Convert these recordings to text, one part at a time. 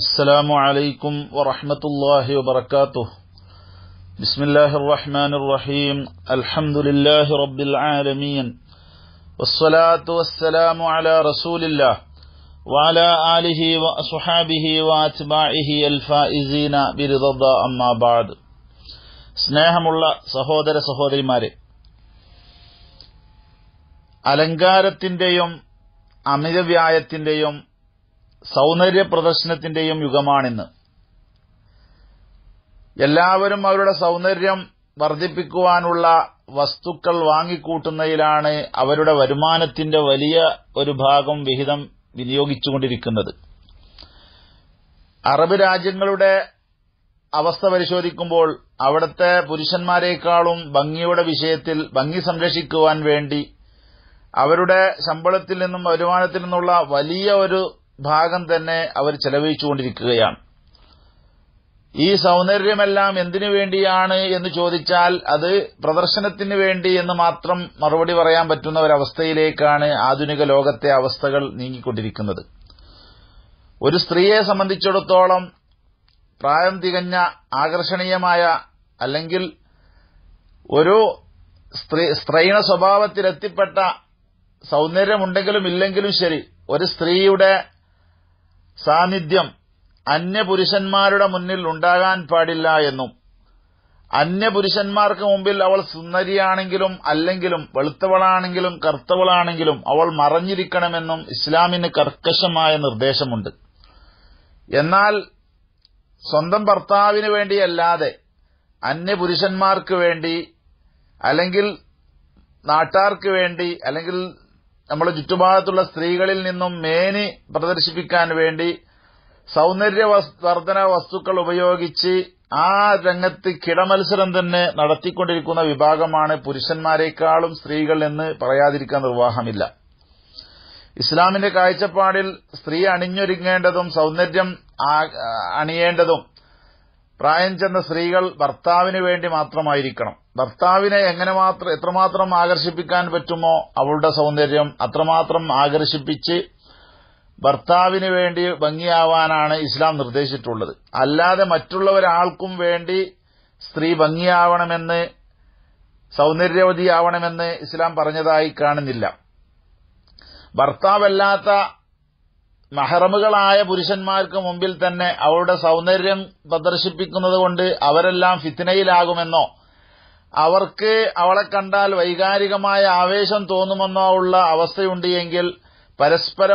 السلام عليكم ورحمة الله وبركاته بسم الله الرحمن الرحيم الحمد لله رب العالمين والصلاة والسلام على رسول الله وعلى آله وصحابه وأتباعه الفائزين برضا أما بعد الله أما بعد സ്നേഹമുള്ള സഹോദര സഹോദരിമാരെ അലങ്കാരത്തിൻ്റെയും അമിതവ്യായത്തിൻ്റെയും സൗന്ദര്യ പ്രദർശനത്തിന്റെയും യുഗമാണിന്ന് എല്ലാവരും അവരുടെ സൗന്ദര്യം വർദ്ധിപ്പിക്കുവാനുള്ള വസ്തുക്കൾ വാങ്ങിക്കൂട്ടുന്നതിലാണ് അവരുടെ വരുമാനത്തിന്റെ വലിയ ഒരു ഭാഗം വിഹിതം വിനിയോഗിച്ചുകൊണ്ടിരിക്കുന്നത് അറബ് രാജ്യങ്ങളുടെ അവസ്ഥ പരിശോധിക്കുമ്പോൾ അവിടുത്തെ പുരുഷന്മാരെക്കാളും ഭംഗിയുടെ വിഷയത്തിൽ ഭംഗി സംരക്ഷിക്കുവാൻ വേണ്ടി അവരുടെ ശമ്പളത്തിൽ നിന്നും വരുമാനത്തിൽ നിന്നുള്ള വലിയ ഒരു ഭാഗം തന്നെ അവർ ചെലവഴിച്ചുകൊണ്ടിരിക്കുകയാണ് ഈ സൗന്ദര്യമെല്ലാം എന്തിനു വേണ്ടിയാണ് എന്ന് ചോദിച്ചാൽ അത് പ്രദർശനത്തിന് വേണ്ടി എന്ന് മാത്രം മറുപടി പറയാൻ പറ്റുന്ന ഒരവസ്ഥയിലേക്കാണ് ആധുനിക ലോകത്തെ അവസ്ഥകൾ നീങ്ങിക്കൊണ്ടിരിക്കുന്നത് ഒരു സ്ത്രീയെ സംബന്ധിച്ചിടത്തോളം പ്രായം തികഞ്ഞ ആകർഷണീയമായ അല്ലെങ്കിൽ ഒരു സ്ത്രീ സ്വഭാവത്തിലെത്തിപ്പെട്ട സൗന്ദര്യമുണ്ടെങ്കിലും ഇല്ലെങ്കിലും ശരി ഒരു സ്ത്രീയുടെ സാന്നിധ്യം അന്യപുരുഷന്മാരുടെ മുന്നിൽ ഉണ്ടാകാൻ പാടില്ല എന്നും അന്യപുരുഷന്മാർക്ക് മുമ്പിൽ അവൾ സുന്ദരിയാണെങ്കിലും അല്ലെങ്കിലും വെളുത്തവളാണെങ്കിലും കറുത്തവളാണെങ്കിലും അവൾ മറഞ്ഞിരിക്കണമെന്നും ഇസ്ലാമിന് കർക്കശമായ നിർദ്ദേശമുണ്ട് എന്നാൽ സ്വന്തം ഭർത്താവിന് വേണ്ടിയല്ലാതെ അന്യപുരുഷന്മാർക്ക് വേണ്ടി അല്ലെങ്കിൽ നാട്ടാർക്ക് വേണ്ടി അല്ലെങ്കിൽ നമ്മുടെ ചുറ്റുഭാഗത്തുള്ള സ്ത്രീകളിൽ നിന്നും മേനി പ്രദർശിപ്പിക്കാൻ വേണ്ടി സൌന്ദര്യവർദ്ധന വസ്തുക്കൾ ഉപയോഗിച്ച് ആ രംഗത്ത് കിടമത്സരം തന്നെ നടത്തിക്കൊണ്ടിരിക്കുന്ന വിഭാഗമാണ് പുരുഷന്മാരെക്കാളും സ്ത്രീകൾ എന്ന് പറയാതിരിക്കാൻ നിർവാഹമില്ല ഇസ്ലാമിന്റെ കാഴ്ചപ്പാടിൽ സ്ത്രീ അണിഞ്ഞൊരുങ്ങേണ്ടതും സൌന്ദര്യം അണിയേണ്ടതും പ്രായം ചെന്ന സ്ത്രീകൾ ഭർത്താവിനു വേണ്ടി മാത്രമായിരിക്കണം ഭർത്താവിനെ എങ്ങനെ മാത്രം എത്രമാത്രം ആകർഷിപ്പിക്കാൻ പറ്റുമോ അവളുടെ സൗന്ദര്യം അത്രമാത്രം ആകർഷിപ്പിച്ച് ഭർത്താവിന് വേണ്ടി ഭംഗിയാവാനാണ് ഇസ്ലാം നിർദ്ദേശിച്ചിട്ടുള്ളത് അല്ലാതെ മറ്റുള്ളവരാൾക്കും വേണ്ടി സ്ത്രീ ഭംഗിയാവണമെന്ന് സൗന്ദര്യവതിയാവണമെന്ന് ഇസ്ലാം പറഞ്ഞതായി കാണുന്നില്ല ഭർത്താവല്ലാത്ത മഹറമുകളായ പുരുഷന്മാർക്ക് മുമ്പിൽ തന്നെ അവളുടെ സൗന്ദര്യം പ്രദർശിപ്പിക്കുന്നതുകൊണ്ട് അവരെല്ലാം ഫിത്തിനയിലാകുമെന്നോ അവർക്ക് അവളെ കണ്ടാൽ വൈകാരികമായ ആവേശം തോന്നുമെന്നോ ഉള്ള അവസ്ഥയുണ്ടെങ്കിൽ എങ്കിൽ പരസ്പര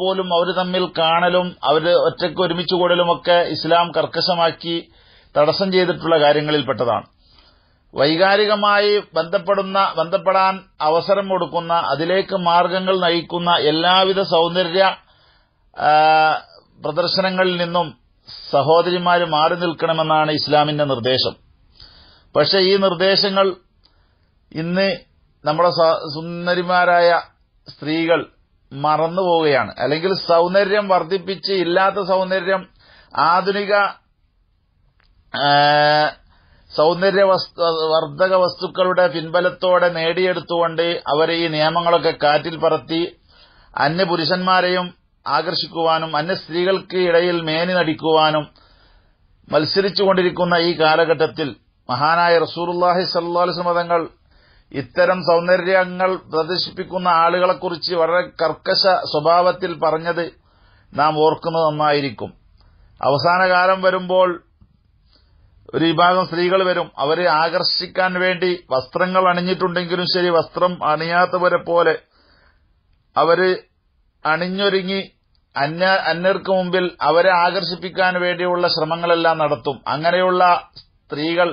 പോലും അവർ തമ്മിൽ കാണലും അവർ ഒറ്റയ്ക്ക് ഒരുമിച്ച് കൂടലുമൊക്കെ ഇസ്ലാം കർക്കശമാക്കി തടസ്സം ചെയ്തിട്ടുള്ള കാര്യങ്ങളിൽപ്പെട്ടതാണ് വൈകാരികമായി ബന്ധപ്പെടുന്ന ബന്ധപ്പെടാൻ അവസരം കൊടുക്കുന്ന അതിലേക്ക് മാർഗങ്ങൾ നയിക്കുന്ന എല്ലാവിധ സൗന്ദര്യ പ്രദർശനങ്ങളിൽ നിന്നും സഹോദരിമാർ മാറി നിൽക്കണമെന്നാണ് ഇസ്ലാമിന്റെ നിർദ്ദേശം പക്ഷെ ഈ നിർദ്ദേശങ്ങൾ ഇന്ന് നമ്മുടെ സുന്ദരിമാരായ സ്ത്രീകൾ മറന്നുപോവുകയാണ് അല്ലെങ്കിൽ സൗന്ദര്യം വർദ്ധിപ്പിച്ച് ഇല്ലാത്ത സൗന്ദര്യം ആധുനിക സൗന്ദര്യ വർദ്ധക വസ്തുക്കളുടെ പിൻബലത്തോടെ നേടിയെടുത്തുകൊണ്ട് അവർ ഈ നിയമങ്ങളൊക്കെ കാറ്റിൽ പറത്തി അന്യ പുരുഷന്മാരെയും ആകർഷിക്കുവാനും അന്യ സ്ത്രീകൾക്ക് ഇടയിൽ മേനി നടിക്കുവാനും മത്സരിച്ചുകൊണ്ടിരിക്കുന്ന ഈ കാലഘട്ടത്തിൽ മഹാനായ റസൂറുല്ലാഹി സല്ലാസ്മ തങ്ങൾ ഇത്തരം സൌന്ദര്യങ്ങൾ പ്രദർശിപ്പിക്കുന്ന ആളുകളെക്കുറിച്ച് വളരെ കർക്കശ സ്വഭാവത്തിൽ പറഞ്ഞത് നാം ഓർക്കുന്നത് നന്നായിരിക്കും അവസാന കാലം വരുമ്പോൾ ഒരു വിഭാഗം സ്ത്രീകൾ വരും അവരെ ആകർഷിക്കാൻ വേണ്ടി വസ്ത്രങ്ങൾ അണിഞ്ഞിട്ടുണ്ടെങ്കിലും ശരി വസ്ത്രം അണിയാത്തവരെ പോലെ അവര് അണിഞ്ഞൊരുങ്ങി അന്യർക്ക് മുമ്പിൽ അവരെ ആകർഷിപ്പിക്കാൻ വേണ്ടിയുള്ള ശ്രമങ്ങളെല്ലാം നടത്തും അങ്ങനെയുള്ള സ്ത്രീകൾ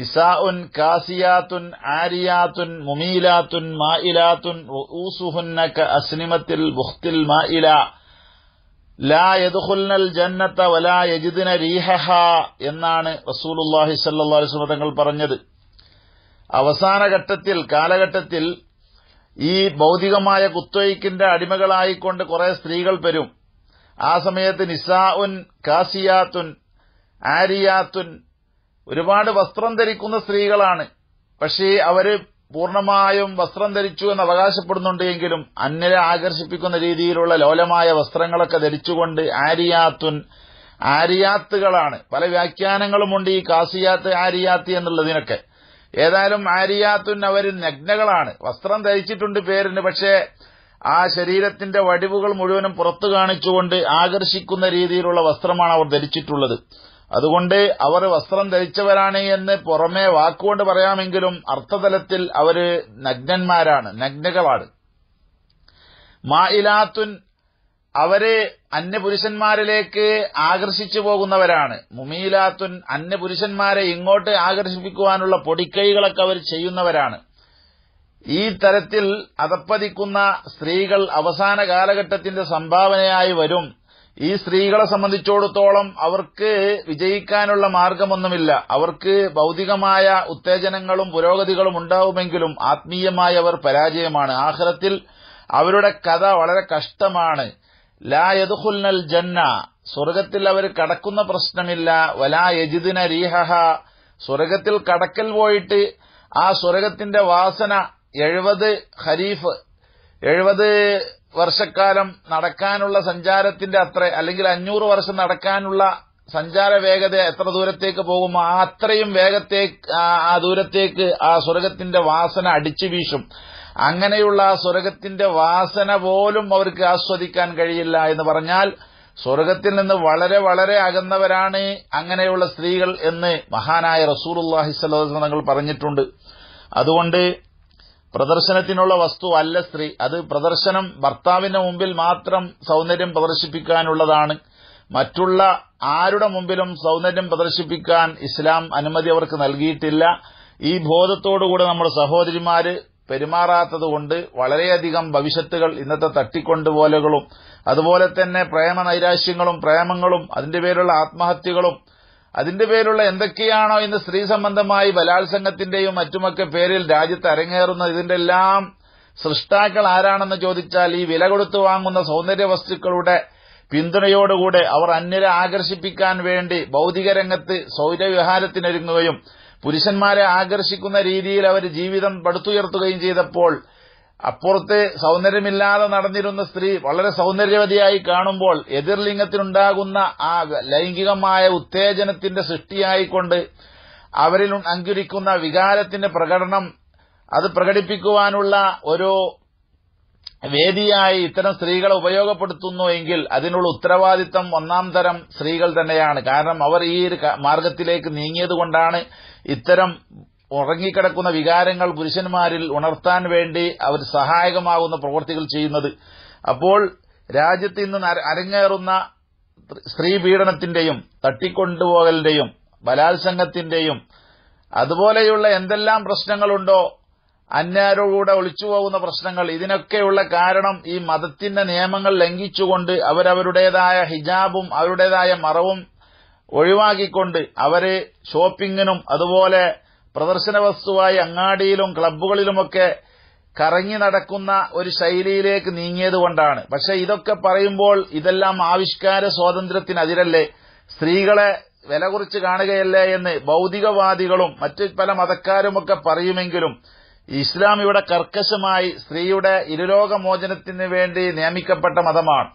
നിസാഉൻ കാസിയാത്തുൻ ആരിയാത്തുൻ മുമീലാത്തുൻ മായിലാത്തുൻ ഊസുഹുന്ന അസ്നിമത്തിൽ ബുഹ്തിൽ മായില ലാ യദുഹുൽനൽ ജന്നത്ത വലാ യജിദിന രീഹഹ എന്നാണ് റസൂലുല്ലാഹി സല്ലല്ലാഹു അലൈഹി വസല്ലം തങ്ങൾ പറഞ്ഞത് അവസാന ഘട്ടത്തിൽ കാലഘട്ടത്തിൽ ഈ ഭൌതികമായ കുത്തൊയ്ക്കിന്റെ അടിമകളായിക്കൊണ്ട് കുറെ സ്ത്രീകൾ വരും ആ സമയത്ത് നിസാഉൻ കാസിയാത്തുൻ ആരിയാത്തുൻ ഒരുപാട് വസ്ത്രം ധരിക്കുന്ന സ്ത്രീകളാണ് പക്ഷേ അവര് പൂർണമായും വസ്ത്രം ധരിച്ചു എന്ന് അവകാശപ്പെടുന്നുണ്ടെങ്കിലും അന്നരെ അന്യരെ ആകർഷിപ്പിക്കുന്ന രീതിയിലുള്ള ലോലമായ വസ്ത്രങ്ങളൊക്കെ ധരിച്ചുകൊണ്ട് ആരിയാത്തുൻ ആരിയാത്തുകളാണ് പല വ്യാഖ്യാനങ്ങളുമുണ്ട് ഈ കാസിയാത്ത് ആരിയാത്തി എന്നുള്ളതിനൊക്കെ ഏതായാലും ആരിയാത്തുൻ അവർ നഗ്നകളാണ് വസ്ത്രം ധരിച്ചിട്ടുണ്ട് പേരിന് പക്ഷേ ആ ശരീരത്തിന്റെ വടിവുകൾ മുഴുവനും പുറത്തു കാണിച്ചുകൊണ്ട് ആകർഷിക്കുന്ന രീതിയിലുള്ള വസ്ത്രമാണ് അവർ ധരിച്ചിട്ടുള്ളത് അതുകൊണ്ട് അവർ വസ്ത്രം ധരിച്ചവരാണ് എന്ന് പുറമെ വാക്കുകൊണ്ട് പറയാമെങ്കിലും അർത്ഥതലത്തിൽ അവർ നഗ്നന്മാരാണ് നഗ്നകളാണ് മായിലാത്തുൻ അവര് അന്യപുരുഷന്മാരിലേക്ക് ആകർഷിച്ചു പോകുന്നവരാണ് മുമീലാത്തുൻ അന്യപുരുഷന്മാരെ ഇങ്ങോട്ട് ആകർഷിപ്പിക്കുവാനുള്ള പൊടിക്കൈകളൊക്കെ അവർ ചെയ്യുന്നവരാണ് ഈ തരത്തിൽ അതപ്പതിക്കുന്ന സ്ത്രീകൾ അവസാന കാലഘട്ടത്തിന്റെ സംഭാവനയായി വരും ഈ സ്ത്രീകളെ സംബന്ധിച്ചിടത്തോളം അവർക്ക് വിജയിക്കാനുള്ള മാർഗമൊന്നുമില്ല അവർക്ക് ഭൌതികമായ ഉത്തേജനങ്ങളും പുരോഗതികളും ഉണ്ടാവുമെങ്കിലും ആത്മീയമായ അവർ പരാജയമാണ് ആഹ്ലത്തിൽ അവരുടെ കഥ വളരെ കഷ്ടമാണ് ലാ യദുഹുൽനൽ ജന്ന സ്വർഗത്തിൽ അവർ കടക്കുന്ന പ്രശ്നമില്ല വലാ യജിദിന രീഹഹ സ്വർഗത്തിൽ കടക്കൽ പോയിട്ട് ആ സ്വർഗത്തിന്റെ വാസന എഴുപത് ഖരീഫ് എഴുപത് വർഷക്കാലം നടക്കാനുള്ള സഞ്ചാരത്തിന്റെ അത്ര അല്ലെങ്കിൽ അഞ്ഞൂറ് വർഷം നടക്കാനുള്ള സഞ്ചാര വേഗത എത്ര ദൂരത്തേക്ക് പോകുമോ ആ അത്രയും വേഗത്തെ ആ ദൂരത്തേക്ക് ആ സ്വർഗത്തിന്റെ വാസന അടിച്ചു വീശും അങ്ങനെയുള്ള ആ സ്വർഗത്തിന്റെ വാസന പോലും അവർക്ക് ആസ്വദിക്കാൻ കഴിയില്ല എന്ന് പറഞ്ഞാൽ സ്വർഗത്തിൽ നിന്ന് വളരെ വളരെ അകന്നവരാണ് അങ്ങനെയുള്ള സ്ത്രീകൾ എന്ന് മഹാനായ റസൂർ സ്വലം തങ്ങൾ പറഞ്ഞിട്ടുണ്ട് അതുകൊണ്ട് പ്രദർശനത്തിനുള്ള വസ്തു അല്ല സ്ത്രീ അത് പ്രദർശനം ഭർത്താവിന്റെ മുമ്പിൽ മാത്രം സൗന്ദര്യം പ്രദർശിപ്പിക്കാനുള്ളതാണ് മറ്റുള്ള ആരുടെ മുമ്പിലും സൗന്ദര്യം പ്രദർശിപ്പിക്കാൻ ഇസ്ലാം അനുമതി അവർക്ക് നൽകിയിട്ടില്ല ഈ ബോധത്തോടുകൂടെ നമ്മുടെ സഹോദരിമാര് പെരുമാറാത്തതുകൊണ്ട് വളരെയധികം ഭവിഷ്യത്തുകൾ ഇന്നത്തെ തട്ടിക്കൊണ്ടുപോലുകളും അതുപോലെ തന്നെ പ്രേമ നൈരാശ്യങ്ങളും പ്രേമങ്ങളും അതിന്റെ പേരിലുള്ള ആത്മഹത്യകളും അതിന്റെ പേരിലുള്ള എന്തൊക്കെയാണോ ഇന്ന് സ്ത്രീ സംബന്ധമായി ബലാത്സംഗത്തിന്റെയും മറ്റുമൊക്കെ പേരിൽ രാജ്യത്ത് അരങ്ങേറുന്ന ഇതിന്റെ എല്ലാം സൃഷ്ടാക്കൾ ആരാണെന്ന് ചോദിച്ചാൽ ഈ വില കൊടുത്തു വാങ്ങുന്ന സൗന്ദര്യ വസ്തുക്കളുടെ പിന്തുണയോടുകൂടെ അവർ അന്യരെ ആകർഷിപ്പിക്കാൻ വേണ്ടി ഭൌതിക രംഗത്ത് സൗരവ്യവഹാരത്തിനൊരുങ്ങുകയും പുരുഷന്മാരെ ആകർഷിക്കുന്ന രീതിയിൽ അവർ ജീവിതം പടുത്തുയർത്തുകയും ചെയ്തപ്പോൾ അപ്പുറത്ത് സൗന്ദര്യമില്ലാതെ നടന്നിരുന്ന സ്ത്രീ വളരെ സൗന്ദര്യവതിയായി കാണുമ്പോൾ എതിർലിംഗത്തിനുണ്ടാകുന്ന ആ ലൈംഗികമായ ഉത്തേജനത്തിന്റെ സൃഷ്ടിയായിക്കൊണ്ട് അവരിൽ അങ്കുരിക്കുന്ന വികാരത്തിന്റെ പ്രകടനം അത് പ്രകടിപ്പിക്കുവാനുള്ള ഒരു വേദിയായി ഇത്തരം സ്ത്രീകളെ ഉപയോഗപ്പെടുത്തുന്നു എങ്കിൽ അതിനുള്ള ഉത്തരവാദിത്തം ഒന്നാം തരം സ്ത്രീകൾ തന്നെയാണ് കാരണം അവർ ഈ ഒരു മാർഗത്തിലേക്ക് നീങ്ങിയതുകൊണ്ടാണ് ഇത്തരം ഉറങ്ങിക്കിടക്കുന്ന വികാരങ്ങൾ പുരുഷന്മാരിൽ ഉണർത്താൻ വേണ്ടി അവർ സഹായകമാകുന്ന പ്രവൃത്തികൾ ചെയ്യുന്നത് അപ്പോൾ രാജ്യത്ത് ഇന്ന് അരങ്ങേറുന്ന സ്ത്രീ പീഡനത്തിന്റെയും തട്ടിക്കൊണ്ടുപോകലിന്റെയും ബലാത്സംഗത്തിന്റെയും അതുപോലെയുള്ള എന്തെല്ലാം പ്രശ്നങ്ങളുണ്ടോ അന്യാരോടുകൂടെ ഒളിച്ചുപോകുന്ന പ്രശ്നങ്ങൾ ഇതിനൊക്കെയുള്ള കാരണം ഈ മതത്തിന്റെ നിയമങ്ങൾ ലംഘിച്ചുകൊണ്ട് അവരവരുടേതായ ഹിജാബും അവരുടേതായ മറവും ഒഴിവാക്കിക്കൊണ്ട് അവരെ ഷോപ്പിങ്ങിനും അതുപോലെ പ്രദർശന വസ്തുവായി അങ്ങാടിയിലും ക്ലബ്ബുകളിലുമൊക്കെ കറങ്ങി നടക്കുന്ന ഒരു ശൈലിയിലേക്ക് നീങ്ങിയതുകൊണ്ടാണ് പക്ഷെ ഇതൊക്കെ പറയുമ്പോൾ ഇതെല്ലാം ആവിഷ്കാര സ്വാതന്ത്ര്യത്തിനതിരല്ലേ സ്ത്രീകളെ വില കുറിച്ച് കാണുകയല്ലേ എന്ന് ഭൌതികവാദികളും മറ്റ് പല മതക്കാരുമൊക്കെ പറയുമെങ്കിലും ഇസ്ലാം ഇവിടെ കർക്കശമായി സ്ത്രീയുടെ ഇരുലോകമോചനത്തിന് വേണ്ടി നിയമിക്കപ്പെട്ട മതമാണ്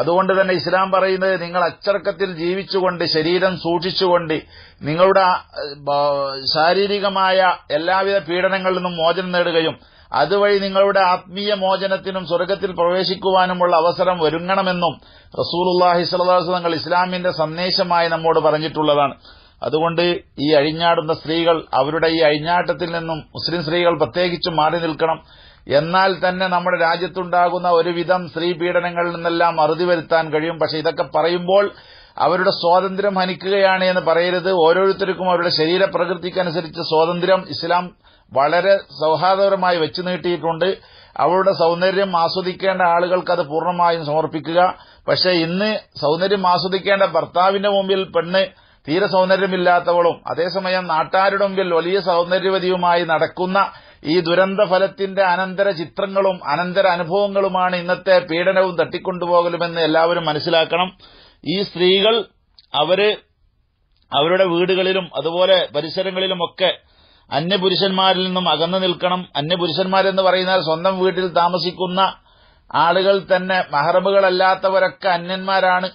അതുകൊണ്ട് തന്നെ ഇസ്ലാം പറയുന്നത് നിങ്ങൾ അച്ചടക്കത്തിൽ ജീവിച്ചുകൊണ്ട് ശരീരം സൂക്ഷിച്ചുകൊണ്ട് നിങ്ങളുടെ ശാരീരികമായ എല്ലാവിധ പീഡനങ്ങളിൽ നിന്നും മോചനം നേടുകയും അതുവഴി നിങ്ങളുടെ ആത്മീയ മോചനത്തിനും സ്വർഗത്തിൽ പ്രവേശിക്കുവാനുമുള്ള അവസരം ഒരുങ്ങണമെന്നും റസൂലുല്ലാഹി സ്വലാസ് തങ്ങൾ ഇസ്ലാമിന്റെ സന്ദേശമായി നമ്മോട് പറഞ്ഞിട്ടുള്ളതാണ് അതുകൊണ്ട് ഈ അഴിഞ്ഞാടുന്ന സ്ത്രീകൾ അവരുടെ ഈ അഴിഞ്ഞാട്ടത്തിൽ നിന്നും മുസ്ലിം സ്ത്രീകൾ പ്രത്യേകിച്ചും മാറി നിൽക്കണം എന്നാൽ തന്നെ നമ്മുടെ രാജ്യത്തുണ്ടാകുന്ന ഒരുവിധം സ്ത്രീപീഡനങ്ങളിൽ നിന്നെല്ലാം അറുതി വരുത്താൻ കഴിയും പക്ഷെ ഇതൊക്കെ പറയുമ്പോൾ അവരുടെ സ്വാതന്ത്ര്യം ഹനിക്കുകയാണ് എന്ന് പറയരുത് ഓരോരുത്തർക്കും അവരുടെ ശരീരപ്രകൃതിക്കനുസരിച്ച് സ്വാതന്ത്ര്യം ഇസ്ലാം വളരെ സൌഹാർദ്ദപരമായി വെച്ചു നീട്ടിയിട്ടുണ്ട് അവരുടെ സൗന്ദര്യം ആസ്വദിക്കേണ്ട ആളുകൾക്ക് അത് പൂർണ്ണമായും സമർപ്പിക്കുക പക്ഷെ ഇന്ന് സൗന്ദര്യം ആസ്വദിക്കേണ്ട ഭർത്താവിന്റെ മുമ്പിൽ പെണ്ണ് തീരെ സൗന്ദര്യമില്ലാത്തവളും അതേസമയം നാട്ടാരുടെ മുമ്പിൽ വലിയ സൗന്ദര്യവതിയുമായി നടക്കുന്ന ഈ ദുരന്തഫലത്തിന്റെ അനന്തര ചിത്രങ്ങളും അനന്തര അനുഭവങ്ങളുമാണ് ഇന്നത്തെ പീഡനവും തട്ടിക്കൊണ്ടുപോകലുമെന്ന് എല്ലാവരും മനസ്സിലാക്കണം ഈ സ്ത്രീകൾ അവര് അവരുടെ വീടുകളിലും അതുപോലെ പരിസരങ്ങളിലുമൊക്കെ അന്യപുരുഷന്മാരിൽ നിന്നും അകന്നു നിൽക്കണം അന്യപുരുഷന്മാരെന്ന് പറയുന്നാൽ സ്വന്തം വീട്ടിൽ താമസിക്കുന്ന ആളുകൾ തന്നെ മഹറമുകളല്ലാത്തവരൊക്കെ അന്യന്മാരാണ്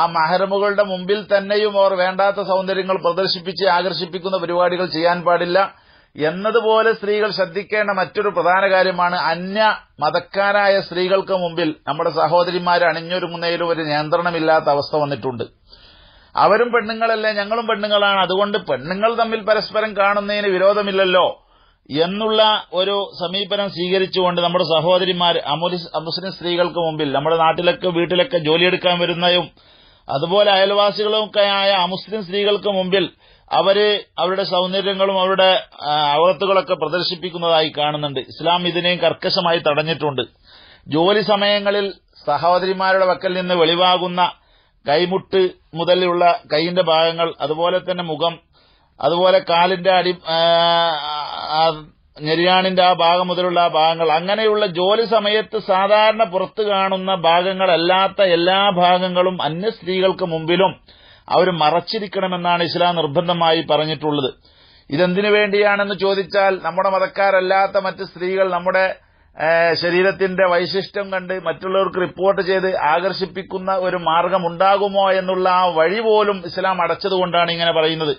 ആ മഹറമുകളുടെ മുമ്പിൽ തന്നെയും അവർ വേണ്ടാത്ത സൗന്ദര്യങ്ങൾ പ്രദർശിപ്പിച്ച് ആകർഷിപ്പിക്കുന്ന പരിപാടികൾ ചെയ്യാൻ പാടില്ല എന്നതുപോലെ സ്ത്രീകൾ ശ്രദ്ധിക്കേണ്ട മറ്റൊരു പ്രധാന കാര്യമാണ് അന്യ മതക്കാരായ സ്ത്രീകൾക്ക് മുമ്പിൽ നമ്മുടെ സഹോദരിമാർ അണിഞ്ഞൊരുങ്ങുന്നതിലും ഒരു നിയന്ത്രണമില്ലാത്ത അവസ്ഥ വന്നിട്ടുണ്ട് അവരും പെണ്ണുങ്ങളല്ലേ ഞങ്ങളും പെണ്ണുങ്ങളാണ് അതുകൊണ്ട് പെണ്ണുങ്ങൾ തമ്മിൽ പരസ്പരം കാണുന്നതിന് വിരോധമില്ലല്ലോ എന്നുള്ള ഒരു സമീപനം സ്വീകരിച്ചുകൊണ്ട് നമ്മുടെ സഹോദരിമാർ അമുസ്ലിം സ്ത്രീകൾക്ക് മുമ്പിൽ നമ്മുടെ നാട്ടിലൊക്കെ വീട്ടിലൊക്കെ ജോലിയെടുക്കാൻ വരുന്നതും അതുപോലെ ആയ അമുസ്ലിം സ്ത്രീകൾക്ക് മുമ്പിൽ അവര് അവരുടെ സൗന്ദര്യങ്ങളും അവരുടെ അവകത്തുകളൊക്കെ പ്രദർശിപ്പിക്കുന്നതായി കാണുന്നുണ്ട് ഇസ്ലാം ഇതിനെയും കർക്കശമായി തടഞ്ഞിട്ടുണ്ട് ജോലി സമയങ്ങളിൽ സഹോദരിമാരുടെ വക്കൽ നിന്ന് വെളിവാകുന്ന കൈമുട്ട് മുതലുള്ള കൈയിന്റെ ഭാഗങ്ങൾ അതുപോലെ തന്നെ മുഖം അതുപോലെ കാലിന്റെ അടി ഞെരിയാണിന്റെ ആ ഭാഗം മുതലുള്ള ആ ഭാഗങ്ങൾ അങ്ങനെയുള്ള ജോലി സമയത്ത് സാധാരണ പുറത്തു കാണുന്ന ഭാഗങ്ങളല്ലാത്ത എല്ലാ ഭാഗങ്ങളും അന്യ സ്ത്രീകൾക്ക് മുമ്പിലും അവർ മറച്ചിരിക്കണമെന്നാണ് ഇസ്ലാം നിർബന്ധമായി പറഞ്ഞിട്ടുള്ളത് ഇതെന്തിനു വേണ്ടിയാണെന്ന് ചോദിച്ചാൽ നമ്മുടെ മതക്കാരല്ലാത്ത മറ്റ് സ്ത്രീകൾ നമ്മുടെ ശരീരത്തിന്റെ വൈശിഷ്ട്യം കണ്ട് മറ്റുള്ളവർക്ക് റിപ്പോർട്ട് ചെയ്ത് ആകർഷിപ്പിക്കുന്ന ഒരു മാർഗമുണ്ടാകുമോ എന്നുള്ള ആ വഴി പോലും ഇസ്ലാം അടച്ചതുകൊണ്ടാണ് ഇങ്ങനെ പറയുന്നത്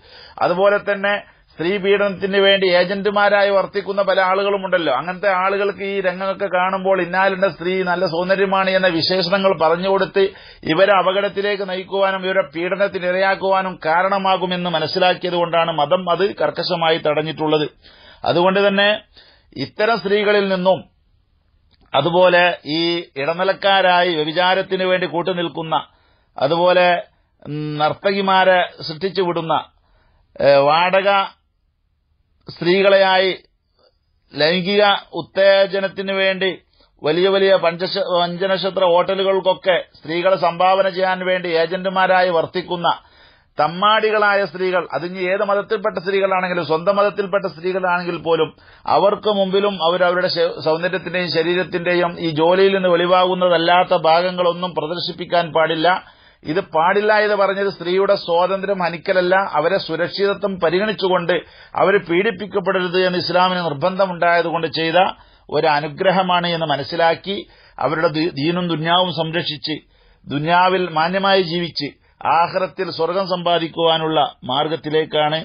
അതുപോലെ തന്നെ സ്ത്രീ പീഡനത്തിന് വേണ്ടി ഏജന്റുമാരായി വർത്തിക്കുന്ന പല ആളുകളുമുണ്ടല്ലോ അങ്ങനത്തെ ആളുകൾക്ക് ഈ രംഗമൊക്കെ കാണുമ്പോൾ ഇന്നാലുണ്ട് സ്ത്രീ നല്ല സൗന്ദര്യമാണ് എന്ന വിശേഷണങ്ങൾ പറഞ്ഞുകൊടുത്ത് ഇവരെ അപകടത്തിലേക്ക് നയിക്കുവാനും ഇവരെ പീഡനത്തിനിരയാക്കുവാനും കാരണമാകുമെന്ന് മനസ്സിലാക്കിയതുകൊണ്ടാണ് മതം അത് കർക്കശമായി തടഞ്ഞിട്ടുള്ളത് അതുകൊണ്ട് തന്നെ ഇത്തരം സ്ത്രീകളിൽ നിന്നും അതുപോലെ ഈ ഇടനിലക്കാരായി വ്യഭിചാരത്തിന് വേണ്ടി കൂട്ടുനിൽക്കുന്ന അതുപോലെ നർത്തകിമാരെ സൃഷ്ടിച്ചുവിടുന്ന വാടക സ്ത്രീകളെയായി ലൈംഗിക ഉത്തേജനത്തിന് വേണ്ടി വലിയ വലിയ പഞ്ചനക്ഷത്ര ഹോട്ടലുകൾക്കൊക്കെ സ്ത്രീകളെ സംഭാവന ചെയ്യാൻ വേണ്ടി ഏജന്റുമാരായി വർത്തിക്കുന്ന തമ്മാടികളായ സ്ത്രീകൾ അതിന് ഏത് മതത്തിൽപ്പെട്ട സ്ത്രീകളാണെങ്കിലും സ്വന്തം മതത്തിൽപ്പെട്ട സ്ത്രീകളാണെങ്കിൽ പോലും അവർക്ക് മുമ്പിലും അവരവരുടെ സൗന്ദര്യത്തിന്റെയും ശരീരത്തിന്റെയും ഈ ജോലിയിൽ നിന്ന് വെളിവാകുന്നതല്ലാത്ത ഭാഗങ്ങളൊന്നും പ്രദർശിപ്പിക്കാൻ പാടില്ല ഇത് പാടില്ല എന്ന് പറഞ്ഞത് സ്ത്രീയുടെ സ്വാതന്ത്ര്യം ഹനിക്കലല്ല അവരെ സുരക്ഷിതത്വം പരിഗണിച്ചുകൊണ്ട് അവർ പീഡിപ്പിക്കപ്പെടരുത് എന്ന് ഇസ്ലാമിന് നിർബന്ധമുണ്ടായതുകൊണ്ട് ചെയ്ത ഒരു അനുഗ്രഹമാണ് എന്ന് മനസ്സിലാക്കി അവരുടെ ദീനും ദുന്യാവും സംരക്ഷിച്ച് ദുന്യാവിൽ മാന്യമായി ജീവിച്ച് ആഹ്റത്തിൽ സ്വർഗം സമ്പാദിക്കുവാനുള്ള മാർഗത്തിലേക്കാണ്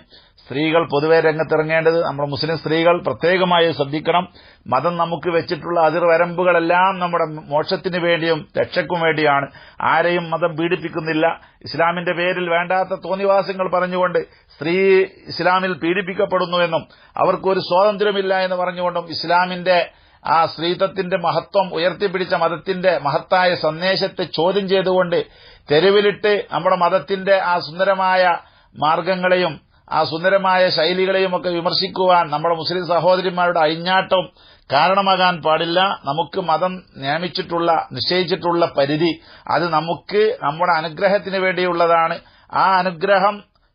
സ്ത്രീകൾ പൊതുവെ രംഗത്തിറങ്ങേണ്ടത് നമ്മുടെ മുസ്ലിം സ്ത്രീകൾ പ്രത്യേകമായി ശ്രദ്ധിക്കണം മതം നമുക്ക് വെച്ചിട്ടുള്ള അതിർവരമ്പുകളെല്ലാം നമ്മുടെ മോക്ഷത്തിന് വേണ്ടിയും രക്ഷയ്ക്കും വേണ്ടിയാണ് ആരെയും മതം പീഡിപ്പിക്കുന്നില്ല ഇസ്ലാമിന്റെ പേരിൽ വേണ്ടാത്ത തോന്നിവാസങ്ങൾ പറഞ്ഞുകൊണ്ട് സ്ത്രീ ഇസ്ലാമിൽ പീഡിപ്പിക്കപ്പെടുന്നുവെന്നും അവർക്കൊരു സ്വാതന്ത്ര്യമില്ല എന്ന് പറഞ്ഞുകൊണ്ടും ഇസ്ലാമിന്റെ ആ സ്ത്രീത്വത്തിന്റെ മഹത്വം ഉയർത്തിപ്പിടിച്ച മതത്തിന്റെ മഹത്തായ സന്ദേശത്തെ ചോദ്യം ചെയ്തുകൊണ്ട് തെരുവിലിട്ട് നമ്മുടെ മതത്തിന്റെ ആ സുന്ദരമായ മാർഗങ്ങളെയും ആ സുന്ദരമായ ശൈലികളെയും ഒക്കെ വിമർശിക്കുവാൻ നമ്മുടെ മുസ്ലിം സഹോദരിമാരുടെ അഴിഞ്ഞാട്ടം കാരണമാകാൻ പാടില്ല നമുക്ക് മതം നിയമിച്ചിട്ടുള്ള നിശ്ചയിച്ചിട്ടുള്ള പരിധി അത് നമുക്ക് നമ്മുടെ അനുഗ്രഹത്തിന് വേണ്ടിയുള്ളതാണ് ആ അനുഗ്രഹം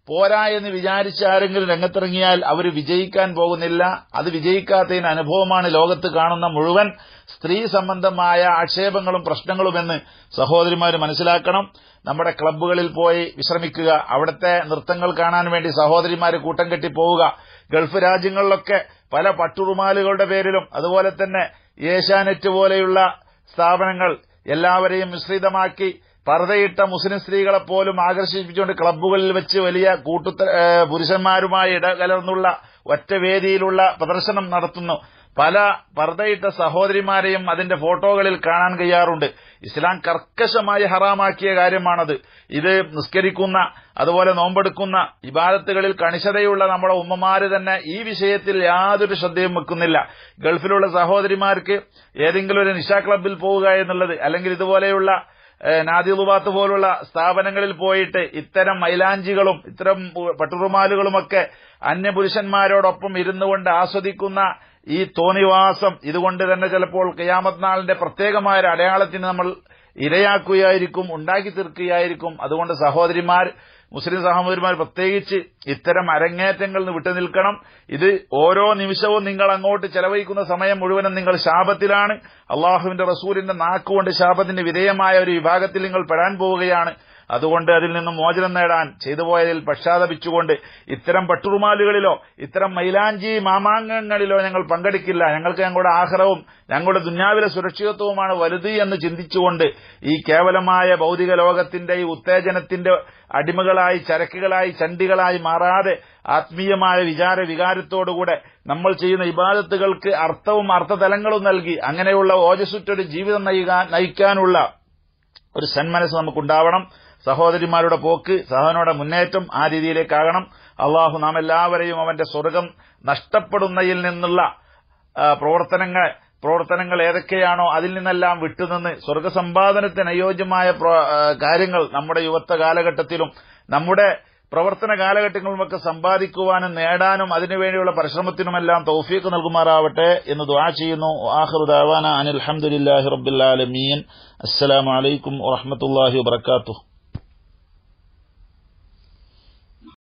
പോരാ എന്ന് വിചാരിച്ച ആരെങ്കിലും രംഗത്തിറങ്ങിയാൽ അവർ വിജയിക്കാൻ പോകുന്നില്ല അത് വിജയിക്കാത്തതിന് അനുഭവമാണ് ലോകത്ത് കാണുന്ന മുഴുവൻ സ്ത്രീ സംബന്ധമായ ആക്ഷേപങ്ങളും പ്രശ്നങ്ങളുമെന്ന് സഹോദരിമാർ മനസ്സിലാക്കണം നമ്മുടെ ക്ലബ്ബുകളിൽ പോയി വിശ്രമിക്കുക അവിടുത്തെ നൃത്തങ്ങൾ കാണാൻ വേണ്ടി സഹോദരിമാർ കൂട്ടം കെട്ടി പോവുക ഗൾഫ് രാജ്യങ്ങളിലൊക്കെ പല പട്ടുറുമാലുകളുടെ പേരിലും അതുപോലെ തന്നെ ഏഷ്യാനെറ്റ് പോലെയുള്ള സ്ഥാപനങ്ങൾ എല്ലാവരെയും മിശ്രിതമാക്കി പർദ്ധയിട്ട മുസ്ലിം സ്ത്രീകളെ പോലും ആകർഷിപ്പിച്ചുകൊണ്ട് ക്ലബ്ബുകളിൽ വെച്ച് വലിയ കൂട്ടുത്ത പുരുഷന്മാരുമായി ഇടകലർന്നുള്ള ഒറ്റവേദിയിലുള്ള പ്രദർശനം നടത്തുന്നു പല പർദ്ധയിട്ട സഹോദരിമാരെയും അതിന്റെ ഫോട്ടോകളിൽ കാണാൻ കഴിയാറുണ്ട് ഇസ്ലാം കർക്കശമായി ഹറാമാക്കിയ കാര്യമാണത് ഇത് നിസ്കരിക്കുന്ന അതുപോലെ നോമ്പെടുക്കുന്ന ഇബാദത്തുകളിൽ കണിശതയുള്ള നമ്മുടെ ഉമ്മമാര് തന്നെ ഈ വിഷയത്തിൽ യാതൊരു ശ്രദ്ധയും വെക്കുന്നില്ല ഗൾഫിലുള്ള സഹോദരിമാർക്ക് ഏതെങ്കിലും ഒരു നിശാ ക്ലബിൽ പോവുക എന്നുള്ളത് അല്ലെങ്കിൽ ഇതുപോലെയുള്ള നാദിലുവാത്ത് പോലുള്ള സ്ഥാപനങ്ങളിൽ പോയിട്ട് ഇത്തരം മൈലാഞ്ചികളും ഇത്തരം പട്ടുറുമാലുകളുമൊക്കെ അന്യപുരുഷന്മാരോടൊപ്പം ഇരുന്നുകൊണ്ട് ആസ്വദിക്കുന്ന ഈ തോന്നിവാസം ഇതുകൊണ്ട് തന്നെ ചിലപ്പോൾ കയ്യാമത് നാളിന്റെ പ്രത്യേകമായ ഒരു അടയാളത്തിന് നമ്മൾ ഇരയാക്കുകയായിരിക്കും ഉണ്ടാക്കി തീർക്കുകയായിരിക്കും അതുകൊണ്ട് സഹോദരിമാർ മുസ്ലിം സഹോദരിമാർ പ്രത്യേകിച്ച് ഇത്തരം അരങ്ങേറ്റങ്ങളിൽ നിന്ന് വിട്ടുനിൽക്കണം ഇത് ഓരോ നിമിഷവും നിങ്ങൾ അങ്ങോട്ട് ചെലവഴിക്കുന്ന സമയം മുഴുവനും നിങ്ങൾ ശാപത്തിലാണ് അള്ളാഹുവിന്റെ റസൂലിന്റെ നാക്കുകൊണ്ട് ശാപത്തിന്റെ വിധേയമായ ഒരു വിഭാഗത്തിൽ നിങ്ങൾ പെടാൻ പോവുകയാണ് അതുകൊണ്ട് അതിൽ നിന്ന് മോചനം നേടാൻ ചെയ്തുപോയതിൽ പശ്ചാത്തപിച്ചുകൊണ്ട് ഇത്തരം പട്ടുറുമാലുകളിലോ ഇത്തരം മൈലാഞ്ചി മാമാങ്കങ്ങളിലോ ഞങ്ങൾ പങ്കെടുക്കില്ല ഞങ്ങൾക്ക് ഞങ്ങളുടെ ആഹാരവും ഞങ്ങളുടെ ദുന്യാവിലെ സുരക്ഷിതത്വവുമാണ് വലുത് എന്ന് ചിന്തിച്ചുകൊണ്ട് ഈ കേവലമായ ഭൗതിക ലോകത്തിന്റെ ഈ ഉത്തേജനത്തിന്റെ അടിമകളായി ചരക്കുകളായി ചണ്ടികളായി മാറാതെ ആത്മീയമായ വിചാര വികാരത്തോടുകൂടെ നമ്മൾ ചെയ്യുന്ന ഇബാദത്തുകൾക്ക് അർത്ഥവും അർത്ഥതലങ്ങളും നൽകി അങ്ങനെയുള്ള ഓജസ്സുറ്റൊരു ജീവിതം നയിക്കാനുള്ള ഒരു സന്മനസ് നമുക്കുണ്ടാവണം സഹോദരിമാരുടെ പോക്ക് സഹോനോടെ മുന്നേറ്റം ആ രീതിയിലേക്കാകണം അള്ളാഹു നാം എല്ലാവരെയും അവന്റെ സ്വർഗം നഷ്ടപ്പെടുന്നതിൽ നിന്നുള്ള പ്രവർത്തനങ്ങൾ പ്രവർത്തനങ്ങൾ ഏതൊക്കെയാണോ അതിൽ നിന്നെല്ലാം വിട്ടുനിന്ന് സ്വർഗസമ്പാദനത്തിന് അനുയോജ്യമായ കാര്യങ്ങൾ നമ്മുടെ യുവത്വ കാലഘട്ടത്തിലും നമ്മുടെ പ്രവർത്തന കാലഘട്ടങ്ങളുമൊക്കെ സമ്പാദിക്കുവാനും നേടാനും അതിനുവേണ്ടിയുള്ള പരിശ്രമത്തിനുമെല്ലാം തൗഫീഖ് നൽകുമാറാവട്ടെ എന്ന് ദുആ ചെയ്യുന്നു അൽഹംദുലില്ലാഹി റബ്ബിൽ ആലമീൻ അസ്സലാമു അലൈക്കും വറഹ്മത്തുള്ളാഹി വബറകാതുഹു